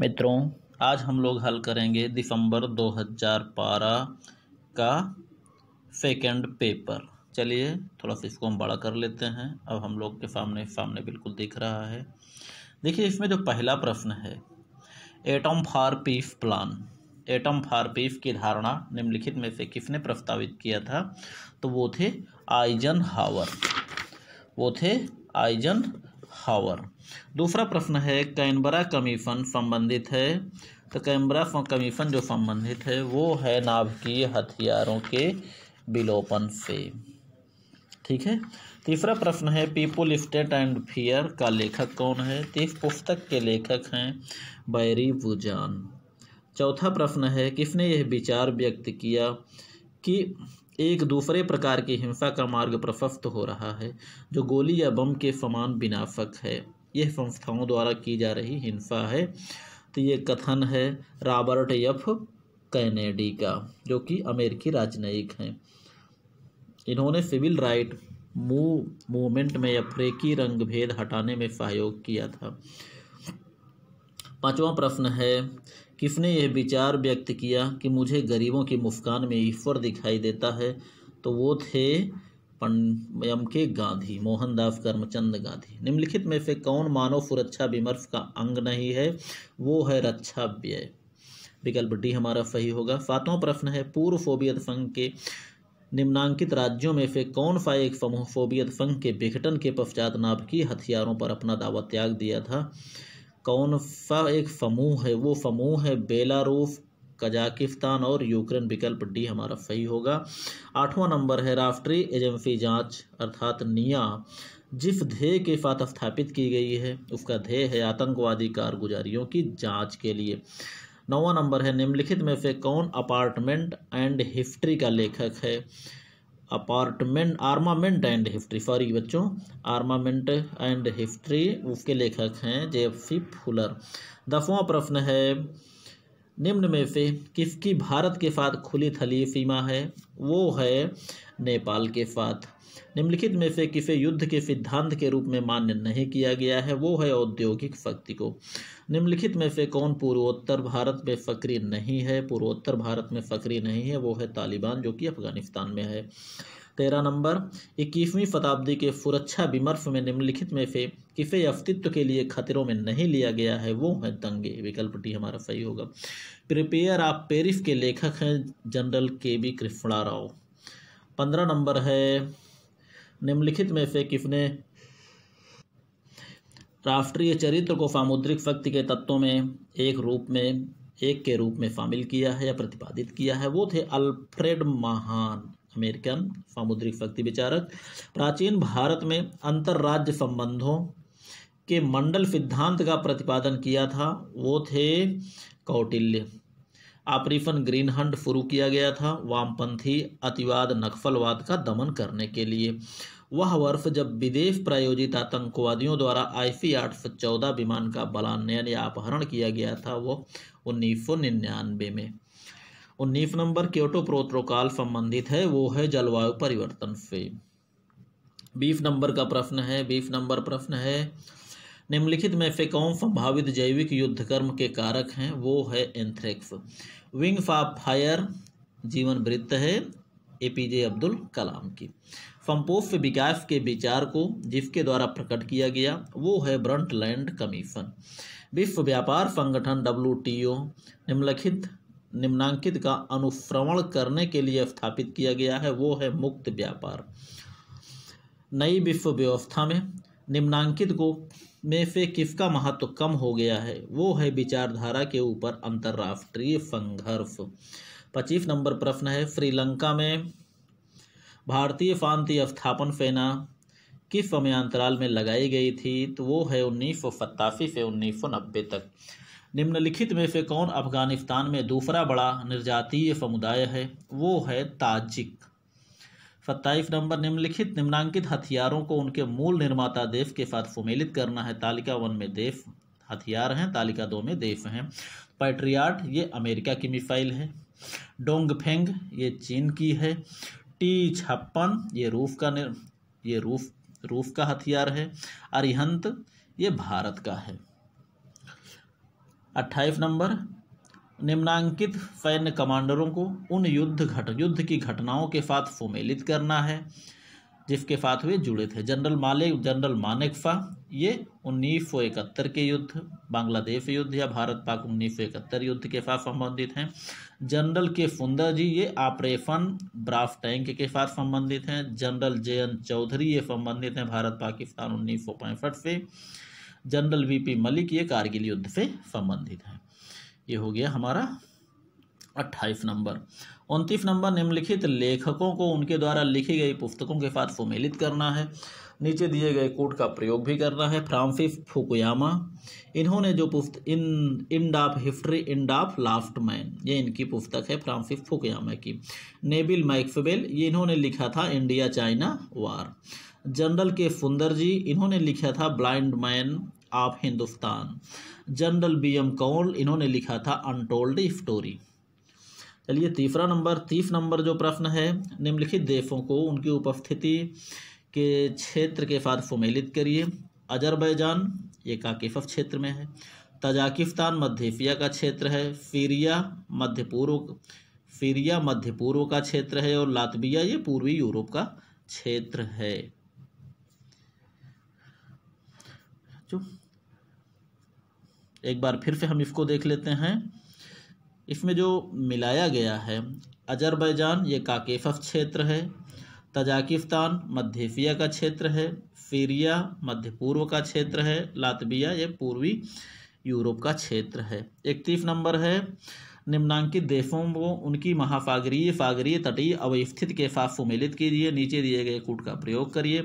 मित्रों आज हम लोग हल करेंगे दिसंबर 2012 का सेकेंड पेपर चलिए थोड़ा सा इसको हम बड़ा कर लेते हैं अब हम लोग के सामने सामने बिल्कुल दिख रहा है देखिए इसमें जो पहला प्रश्न है atom for peace plan atom for peace की धारणा निम्नलिखित में से किसने प्रस्तावित किया था तो वो थे आइजन हावर वो थे आइजन हावर दूसरा प्रश्न है कैनबरा कमीशन संबंधित है तो कैनबरा कमीशन जो संबंधित है वो है नाभिकीय हथियारों के विलोपन से ठीक है तीसरा प्रश्न है पीपुल स्टेट एंड फियर का लेखक कौन है तीस इस पुस्तक के लेखक हैं बैरी बुजान चौथा प्रश्न है किसने यह विचार व्यक्त किया कि एक दूसरे प्रकार की हिंसा का मार्ग प्रशस्त हो रहा है जो गोली या बम के समान बिनाफक है यह संस्थाओं द्वारा की जा रही हिंसा है तो ये कथन है रॉबर्ट यफ कैनेडी का जो कि अमेरिकी राजनयिक हैं इन्होंने सिविल राइट मूव मूवमेंट में अफ्रीकी रंग भेद हटाने में सहयोग किया था पांचवा प्रश्न है किसने यह विचार व्यक्त किया कि मुझे गरीबों की मुस्कान में ईश्वर दिखाई देता है तो वो थे एम के गांधी मोहनदास करमचंद गांधी निम्नलिखित में से कौन मानव सुरक्षा विमर्श का अंग नहीं है वो है रक्षा व्यय विकल्प डी हमारा सही होगा सातवां प्रश्न है पूर्व फोबियत संघ के निम्नांकित राज्यों में से कौन सा एक समूह फोबियत संघ के विघटन के पश्चात नाभिकीय हथियारों पर अपना दावा त्याग दिया था कौन फ़ा एक फमूह है वो फमूह है बेलारूस कजाकिस्तान और यूक्रेन विकल्प डी हमारा सही होगा आठवां नंबर है राष्ट्रीय एजेंसी जांच अर्थात निया जिस ध्येय के साथ स्थापित की गई है उसका ध्येय है आतंकवादी कारगुजारियों की जांच के लिए नौवा नंबर है निम्नलिखित में से कौन अपार्टमेंट एंड हिस्ट्री का लेखक है apartment armament and history sorry बच्चों आर्मामेंट एंड हिस्ट्री उसके लेखक हैं सी फुलर दसवां प्रश्न है निम्न में से किसकी भारत के साथ खुली थली सीमा है वो है नेपाल के साथ निम्नलिखित में से किसे युद्ध के सिद्धांत के रूप में मान्य नहीं किया गया है वो है औद्योगिक शक्ति को निम्नलिखित में से कौन पूर्वोत्तर भारत में सक्रिय नहीं है पूर्वोत्तर भारत में सक्रिय नहीं है वो है तालिबान जो कि अफगानिस्तान में है तेरह नंबर इक्कीसवीं शताब्दी के सुरक्षा विमर्श में निम्नलिखित में से किसे अस्तित्व के लिए खतरों में नहीं लिया गया है वो है दंगे विकल्प डी हमारा सही होगा प्रिपेयर ऑफ पेरिस के लेखक हैं जनरल के बी कृष्णा राव पंद्रह नंबर है निम्नलिखित में से किसने राष्ट्रीय चरित्र को सामुद्रिक शक्ति के तत्वों में एक रूप में एक के रूप में शामिल किया है या प्रतिपादित किया है वो थे अल्फ्रेड महान अमेरिकन सामुद्रिक शक्ति विचारक प्राचीन भारत में अंतर्राज्य संबंधों के मंडल सिद्धांत का प्रतिपादन किया था वो थे कौटिल्य ऑपरेशन ग्रीन हंड शुरू किया गया था वामपंथी अतिवाद नक्सलवाद का दमन करने के लिए वह वर्ष जब विदेश प्रायोजित आतंकवादियों द्वारा आई सी आठ सौ चौदह विमान का बलान्यन या अपहरण किया गया था वो उन्नीस सौ निन्यानवे में उन्नीस नंबर क्योटो प्रोटोकॉल संबंधित है वो है जलवायु परिवर्तन से बीस नंबर का प्रश्न है बीस नंबर प्रश्न है निम्नलिखित में से कौन संभावित जैविक युद्ध कर्म के कारक हैं वो है एंथ्रेक्स विंग ऑफ फायर जीवन वृत्त है ए पी जे अब्दुल कलाम की संपोष विकास के विचार को जिसके द्वारा प्रकट किया गया वो है ब्रंट लैंड कमीशन विश्व व्यापार संगठन डब्ल्यू टी ओ निम्नलिखित निम्नांकित का अनुश्रवण करने के लिए स्थापित किया गया है वो है मुक्त व्यापार नई विश्व व्यवस्था में निम्नांकित को में से किसका महत्व तो कम हो गया है वो है विचारधारा के ऊपर अंतर्राष्ट्रीय संघर्ष पच्चीस नंबर प्रश्न है श्रीलंका में भारतीय शांति स्थापन सेना किस अंतराल में लगाई गई थी तो वो है उन्नीस सौ सत्तासी से उन्नीस सौ नब्बे तक निम्नलिखित में से कौन अफगानिस्तान में दूसरा बड़ा निर्जातीय समुदाय है वो है ताजिक सत्ताईस नंबर निम्नलिखित निम्नांकित हथियारों को उनके मूल निर्माता देश के साथ सुमेलित करना है तालिका वन में देश हथियार हैं तालिका दो में देश हैं पैट्रियाट ये अमेरिका की मिसाइल है डोंग फेंग ये चीन की है टी छप्पन ये रूफ का निर ये रूफ रूफ का हथियार है अरिहंत ये भारत का है अट्ठाईस नंबर निम्नांकित सैन्य कमांडरों को उन युद्ध घट युद्ध की घटनाओं के साथ सुमेलित करना है जिसके साथ वे जुड़े थे जनरल माले जनरल मानेकफा ये उन्नीस सौ इकहत्तर के युद्ध बांग्लादेश युद्ध या भारत पाक उन्नीस सौ इकहत्तर युद्ध के साथ संबंधित हैं जनरल के सुंदर जी ये ऑपरेशन ब्राफ टैंक के साथ संबंधित हैं जनरल जे एन चौधरी ये संबंधित हैं भारत पाकिस्तान उन्नीस सौ पैंसठ से जनरल वी पी मलिक ये कारगिल युद्ध से संबंधित हैं ये हो गया हमारा अट्ठाईस नंबर उनतीस नंबर निम्नलिखित लेखकों को उनके द्वारा लिखी गई पुस्तकों के साथ सुमेलित करना है नीचे दिए गए कोड का प्रयोग भी करना है फ्रांसिस फुकुयामा इन्होंने जो पुस्त in end of history end of last man ये इनकी पुस्तक है फ्रांसिस फुकुयामा की नेबिल मैक्सवेल ये इन्होंने लिखा था इंडिया चाइना वार जनरल के सुंदर जी इन्होंने लिखा था blind man of Hindustan general B M Kaul इन्होंने लिखा था अनटोल्ड स्टोरी चलिए तीसरा नंबर तीस नंबर जो प्रश्न है निम्नलिखित देशों को उनकी उपस्थिति के क्षेत्र के साथ सुमेलित करिए अजरबैजान ये काकिफ क्षेत्र में है तजाकिस्तान मध्य एशिया का क्षेत्र है सीरिया मध्य पूर्व सीरिया मध्य पूर्व का क्षेत्र है और लातविया ये पूर्वी यूरोप का क्षेत्र है जो एक बार फिर से हम इसको देख लेते हैं इसमें जो मिलाया गया है अजरबैजान ये काकेफ क्षेत्र है तजाकिस्तान मध्य एशिया का क्षेत्र है सीरिया मध्य पूर्व का क्षेत्र है लातबिया ये पूर्वी यूरोप का क्षेत्र है इकतीस नंबर है निम्नांकित देशों को उनकी महासागरीय सागरीय तटीय अवस्थित के साथ सुमेलित कीजिए नीचे दिए गए कूट का प्रयोग करिए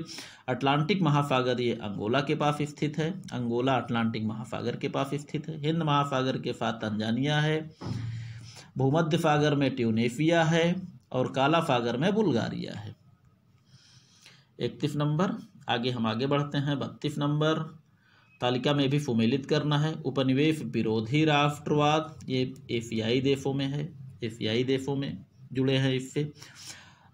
अटलांटिक महासागर ये अंगोला के पास स्थित है अंगोला अटलांटिक महासागर के पास स्थित है हिंद महासागर के साथ तंजानिया है भूमध्य सागर में ट्यूनेशिया है और काला सागर में बुल्गारिया है इकतीस नंबर आगे हम आगे बढ़ते हैं बत्तीस नंबर तालिका में भी फुमेलित करना है उपनिवेश विरोधी राष्ट्रवाद ये एशियाई देशों में है एशियाई देशों में जुड़े हैं इससे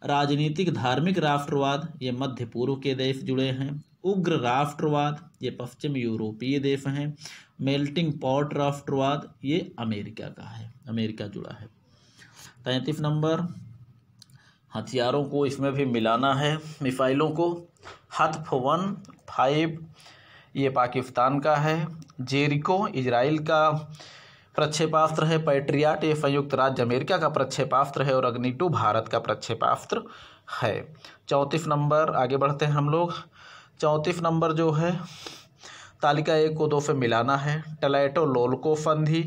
राजनीतिक धार्मिक राष्ट्रवाद ये मध्य पूर्व के देश जुड़े हैं उग्र राष्ट्रवाद ये पश्चिम यूरोपीय देश हैं मेल्टिंग पॉट राष्ट्रवाद ये अमेरिका का है अमेरिका जुड़ा है तैंतीस नंबर हथियारों को इसमें भी मिलाना है मिसाइलों को हथ वन फाइव ये पाकिस्तान का है जेरिको इजराइल का प्रक्षेपास्त्र है पैट्रियाट ये संयुक्त राज्य अमेरिका का प्रक्षेपास्त्र है और अग्निटू भारत का प्रक्षेपास्त्र है चौंतीस नंबर आगे बढ़ते हैं हम लोग चौंतीस नंबर जो है तालिका एक को दो से मिलाना है टलाइटो लोलको संधि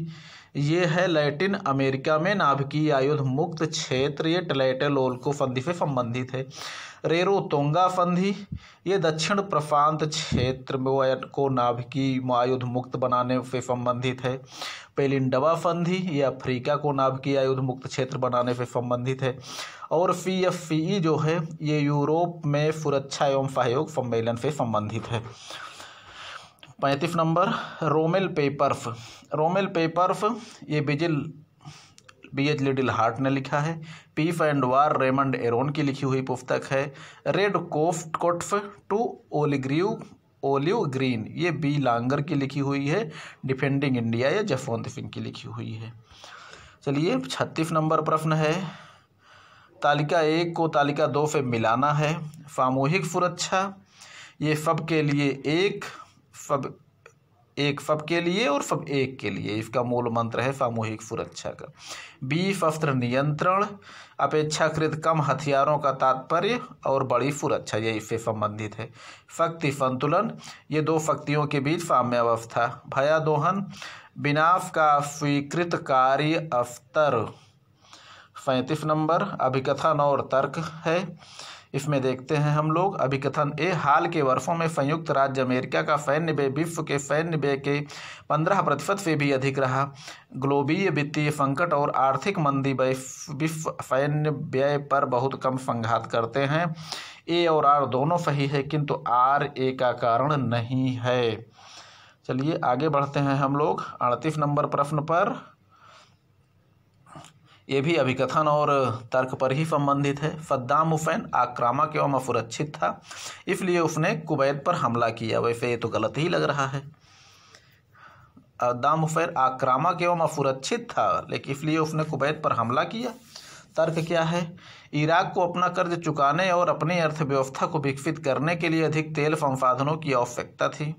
ये है लैटिन अमेरिका में नाभिकीय आयुध मुक्त क्षेत्र ये टलाइटो लोलको संधि से संबंधित है रेरो तोंगा संधि ये दक्षिण प्रशांत क्षेत्र में को नाभिकी आयुध मुक्त बनाने से संबंधित है पेलिंडवा संधि ये अफ्रीका को नाभिकी आयुध मुक्त क्षेत्र बनाने से संबंधित है और सी एफ सी ई जो है ये यूरोप में सुरक्षा एवं सहयोग सम्मेलन से संबंधित है पैंतीस number Rommel papers Rommel papers ये बिजिल बी एच लिटिल हार्ट ने लिखा है peace and war Raymond Aron की लिखी हुई पुस्तक है रेड कोफ कोटफ टू ओलिग्रीव ओलिव ग्रीन ये बी लांगर की लिखी हुई है डिफेंडिंग इंडिया या जफोन सिंह की लिखी हुई है चलिए छत्तीस नंबर प्रश्न है तालिका एक को तालिका दो से मिलाना है सामूहिक सुरक्षा ये सब के लिए एक सब एक सबके लिए और सब एक के लिए इसका मूल मंत्र है सामूहिक सुरक्षा का बी शस्त्र नियंत्रण अपेक्षाकृत कम हथियारों का तात्पर्य और बड़ी सुरक्षा ये इससे संबंधित है शक्ति संतुलन ये दो शक्तियों के बीच भया भयादोहन विनाश का स्वीकृत कार्य स्तर सैंतीस नंबर अभिकथन और तर्क है इसमें देखते हैं हम लोग अभिकथन ए हाल के वर्षों में संयुक्त राज्य अमेरिका का व्यय विश्व के व्यय के पंद्रह प्रतिशत से भी अधिक रहा ग्लोबीय वित्तीय संकट और आर्थिक मंदी विश्व सैन्य व्यय पर बहुत कम संघात करते हैं ए और आर दोनों सही है किंतु आर ए का कारण नहीं है चलिए आगे बढ़ते हैं हम लोग अड़तीस नंबर प्रश्न पर ये भी अभिकथन और तर्क पर ही संबंधित है फद्दाम हुसैन आक्रामक एवं अफुरक्षित था इसलिए उसने कुवैत पर हमला किया वैसे ये तो गलत ही लग रहा है दाम हुसैन आक्रामक एवं अफुरक्षित था लेकिन इसलिए उसने कुवैत पर हमला किया तर्क क्या है इराक को अपना कर्ज चुकाने और अपनी अर्थव्यवस्था को विकसित करने के लिए अधिक तेल संसाधनों की आवश्यकता थी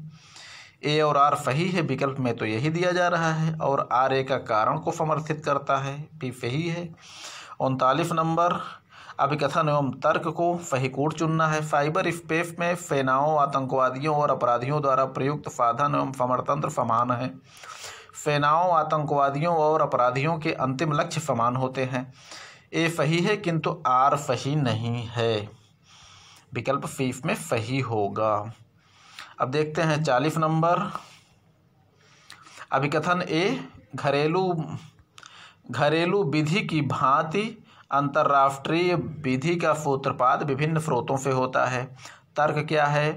ए और आर सही है विकल्प में तो यही दिया जा रहा है और आर ए का कारण को समर्थित करता है भी सही है उनतालीस नंबर अभिकथन एवं तर्क को सही कूट चुनना है साइबर स्पेस में सेनाओं आतंकवादियों और अपराधियों द्वारा प्रयुक्त साधन एवं समरतंत्र समान है सेनाओं आतंकवादियों और अपराधियों के अंतिम लक्ष्य समान होते हैं ए सही है किंतु आर सही नहीं है विकल्प फीस में सही होगा अब देखते हैं चालीस नंबर अभिकथन ए घरेलू घरेलू विधि की भांति अंतर्राष्ट्रीय विधि का सूत्रपात विभिन्न स्रोतों से होता है तर्क क्या है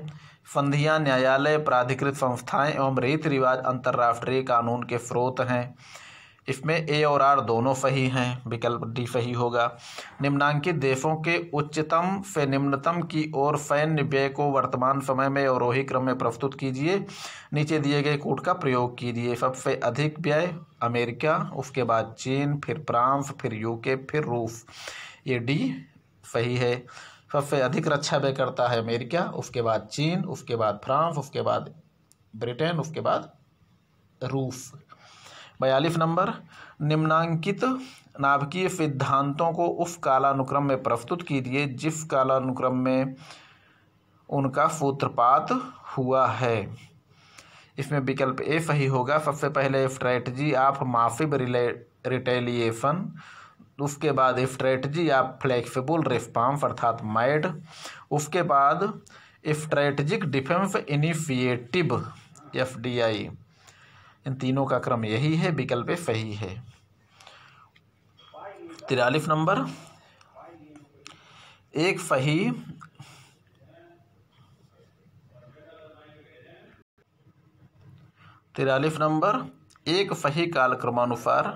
संधियां न्यायालय प्राधिकृत संस्थाएं एवं रीति रिवाज अंतर्राष्ट्रीय कानून के स्रोत हैं इसमें ए और आर दोनों सही हैं विकल्प डी सही होगा निम्नांकित देशों के उच्चतम से निम्नतम की ओर सैन्य व्यय को वर्तमान समय में अवरोही क्रम में प्रस्तुत कीजिए नीचे दिए गए कूट का प्रयोग कीजिए सबसे अधिक व्यय अमेरिका उसके बाद चीन फिर फ्रांस फिर यूके फिर रूस ये डी सही है सबसे अधिक रक्षा व्यय करता है अमेरिका उसके बाद चीन उसके बाद फ्रांस उसके बाद ब्रिटेन उसके बाद रूस बयालीस नंबर निम्नांकित नाभिकीय सिद्धांतों को उस कालानुक्रम में प्रस्तुत कीजिए जिस कालानुक्रम में उनका सूत्रपात हुआ है इसमें विकल्प ए सही होगा सबसे पहले स्ट्रैटजी ऑफ माफिब रिले रिटेलिएशन उसके बाद स्ट्रेटजी ऑफ फ्लेक्सिबल रिस्पॉन्स अर्थात मैड उसके बाद strategic defence initiative F D I इन तीनों का क्रम यही है विकल्प फही है तिरालिफ नंबर एक फही तिरालिफ नंबर एक फही काल क्रमानुसार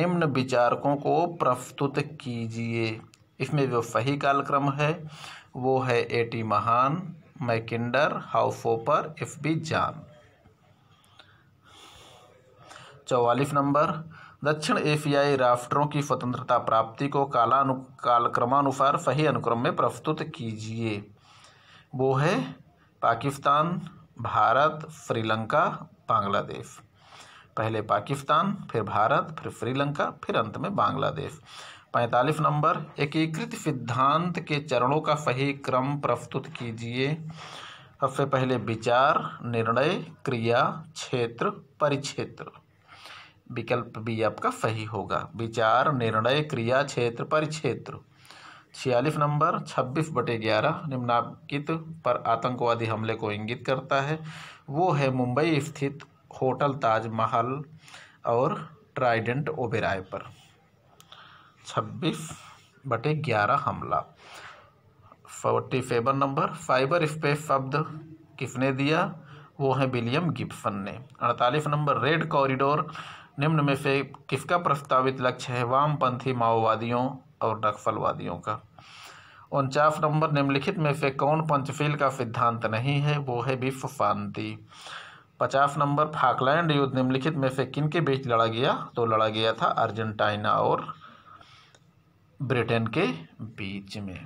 निम्न विचारकों को प्रस्तुत कीजिए इसमें जो फही कालक्रम है वो है एटी महान मैकिंडर हाउफोपर एफ बी जान चौवालीस नंबर दक्षिण एशियाई राष्ट्रों की स्वतंत्रता प्राप्ति को कालानु कालक्रमानुसार सही अनुक्रम में प्रस्तुत कीजिए वो है पाकिस्तान भारत श्रीलंका बांग्लादेश पहले पाकिस्तान फिर भारत फिर श्रीलंका फिर अंत में बांग्लादेश पैंतालीस नंबर एकीकृत सिद्धांत के चरणों का सही क्रम प्रस्तुत कीजिए सबसे पहले विचार निर्णय क्रिया क्षेत्र परिक्षेत्र विकल्प भी आपका सही होगा विचार निर्णय क्रिया क्षेत्र परिक्षेत्र छियालीस नंबर छब्बीस बटे ग्यारह निम्नाकित पर आतंकवादी हमले को इंगित करता है वो है मुंबई स्थित होटल ताजमहल और ट्राइडेंट ओबेराय पर छब्बीस बटे ग्यारह हमला forty seven number fibre space शब्द किसने दिया वो है विलियम गिब्सन ने अड़तालीस नंबर रेड कॉरिडोर निम्न में से किसका प्रस्तावित लक्ष्य है वामपंथी माओवादियों और नक्सलवादियों का उनचास नंबर निम्नलिखित में से कौन पंचफील का सिद्धांत नहीं है वो है विश्व शांति पचास नंबर फाकलैंड युद्ध निम्नलिखित में से किन के बीच लड़ा गया तो लड़ा गया था अर्जेंटाइना और ब्रिटेन के बीच में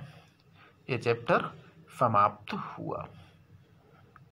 ये चैप्टर समाप्त हुआ